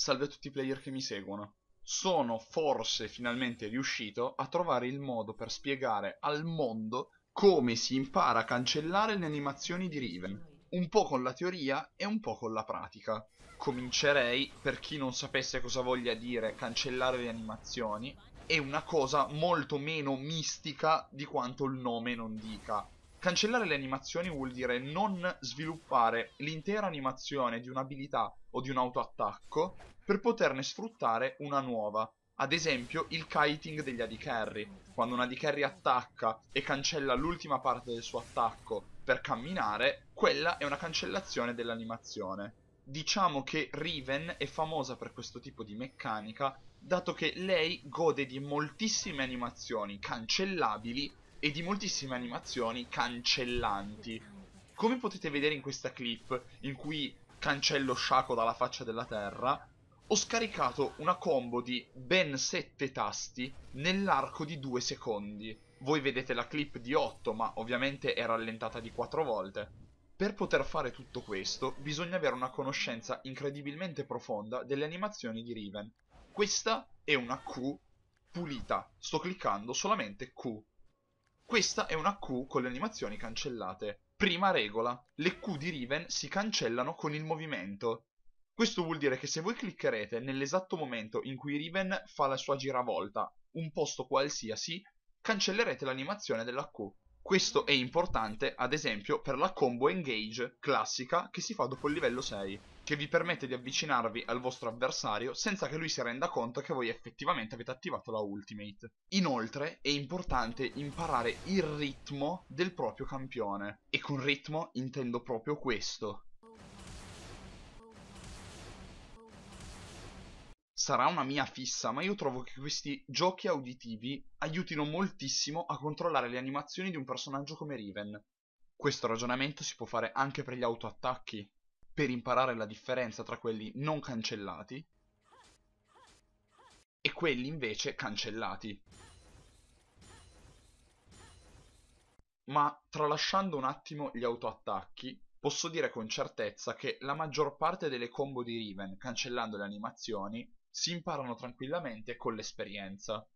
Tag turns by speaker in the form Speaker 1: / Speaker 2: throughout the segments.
Speaker 1: salve a tutti i player che mi seguono. Sono forse finalmente riuscito a trovare il modo per spiegare al mondo come si impara a cancellare le animazioni di Riven, un po' con la teoria e un po' con la pratica. Comincerei, per chi non sapesse cosa voglia dire cancellare le animazioni, è una cosa molto meno mistica di quanto il nome non dica Cancellare le animazioni vuol dire non sviluppare l'intera animazione di un'abilità o di un autoattacco per poterne sfruttare una nuova. Ad esempio il kiting degli AD carry. Quando un AD carry attacca e cancella l'ultima parte del suo attacco per camminare, quella è una cancellazione dell'animazione. Diciamo che Riven è famosa per questo tipo di meccanica, dato che lei gode di moltissime animazioni cancellabili e di moltissime animazioni cancellanti. Come potete vedere in questa clip, in cui cancello Shaco dalla faccia della terra, ho scaricato una combo di ben 7 tasti nell'arco di 2 secondi. Voi vedete la clip di 8, ma ovviamente è rallentata di 4 volte. Per poter fare tutto questo, bisogna avere una conoscenza incredibilmente profonda delle animazioni di Riven. Questa è una Q pulita, sto cliccando solamente Q. Questa è una Q con le animazioni cancellate. Prima regola, le Q di Riven si cancellano con il movimento. Questo vuol dire che se voi cliccherete nell'esatto momento in cui Riven fa la sua giravolta, un posto qualsiasi, cancellerete l'animazione della Q. Questo è importante, ad esempio, per la combo engage classica che si fa dopo il livello 6, che vi permette di avvicinarvi al vostro avversario senza che lui si renda conto che voi effettivamente avete attivato la ultimate. Inoltre è importante imparare il ritmo del proprio campione, e con ritmo intendo proprio questo, sarà una mia fissa, ma io trovo che questi giochi auditivi aiutino moltissimo a controllare le animazioni di un personaggio come Riven. Questo ragionamento si può fare anche per gli autoattacchi, per imparare la differenza tra quelli non cancellati e quelli invece cancellati. Ma tralasciando un attimo gli autoattacchi, posso dire con certezza che la maggior parte delle combo di Riven, cancellando le animazioni, si imparano tranquillamente con l'esperienza.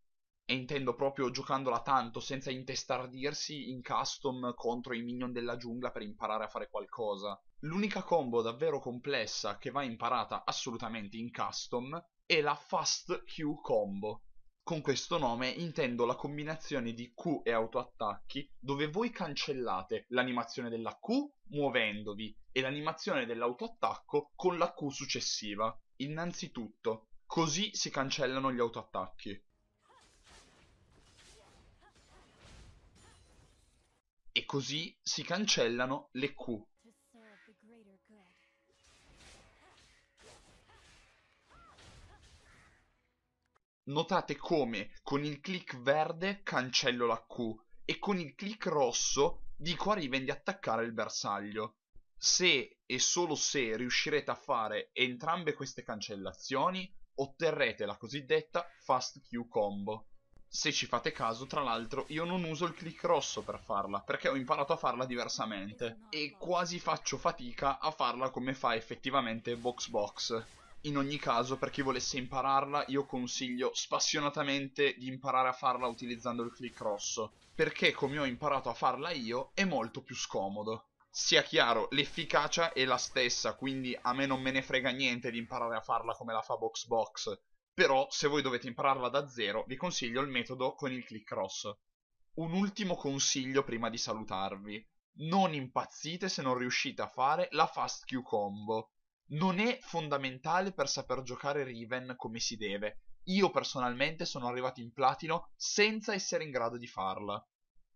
Speaker 1: E intendo proprio giocandola tanto, senza intestardirsi in custom contro i minion della giungla per imparare a fare qualcosa. L'unica combo davvero complessa che va imparata assolutamente in custom è la Fast Q combo. Con questo nome intendo la combinazione di Q e autoattacchi dove voi cancellate l'animazione della Q muovendovi e l'animazione dell'autoattacco con la Q successiva. Innanzitutto, Così si cancellano gli autoattacchi. E così si cancellano le Q. Notate come con il click verde cancello la Q e con il click rosso dico a Riven di attaccare il bersaglio. Se e solo se riuscirete a fare entrambe queste cancellazioni, otterrete la cosiddetta Fast Q Combo. Se ci fate caso, tra l'altro, io non uso il click rosso per farla, perché ho imparato a farla diversamente, e quasi faccio fatica a farla come fa effettivamente BoxBox. In ogni caso, per chi volesse impararla, io consiglio spassionatamente di imparare a farla utilizzando il click rosso, perché come ho imparato a farla io, è molto più scomodo sia chiaro, l'efficacia è la stessa, quindi a me non me ne frega niente di imparare a farla come la fa BoxBox, però se voi dovete impararla da zero vi consiglio il metodo con il click cross. Un ultimo consiglio prima di salutarvi. Non impazzite se non riuscite a fare la fast Q combo. Non è fondamentale per saper giocare Riven come si deve. Io personalmente sono arrivato in platino senza essere in grado di farla.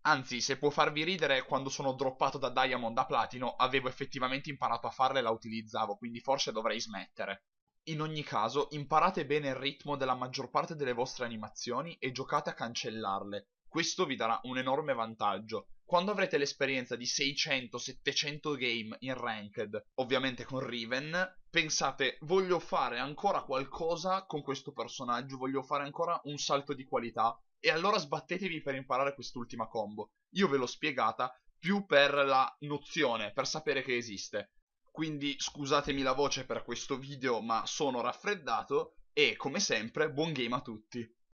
Speaker 1: Anzi, se può farvi ridere, quando sono droppato da Diamond a Platino avevo effettivamente imparato a farla e la utilizzavo, quindi forse dovrei smettere. In ogni caso, imparate bene il ritmo della maggior parte delle vostre animazioni e giocate a cancellarle. Questo vi darà un enorme vantaggio. Quando avrete l'esperienza di 600-700 game in ranked, ovviamente con Riven, pensate voglio fare ancora qualcosa con questo personaggio, voglio fare ancora un salto di qualità, e allora sbattetevi per imparare quest'ultima combo. Io ve l'ho spiegata più per la nozione, per sapere che esiste. Quindi scusatemi la voce per questo video, ma sono raffreddato e come sempre buon game a tutti.